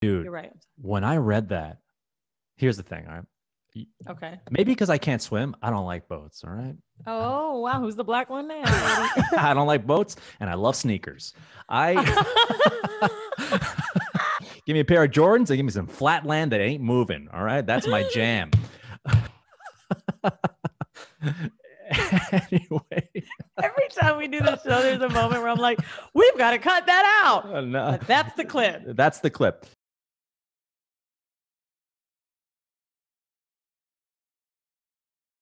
Dude, you're right. When I read that, here's the thing, all right? Okay. Maybe because I can't swim, I don't like boats, all right? Oh, wow. Who's the black one now? I don't like boats and I love sneakers. I give me a pair of Jordans and give me some flat land that ain't moving, all right? That's my jam. anyway. Every time we do this show, there's a moment where I'm like, we've got to cut that out. Oh, no. That's the clip. That's the clip.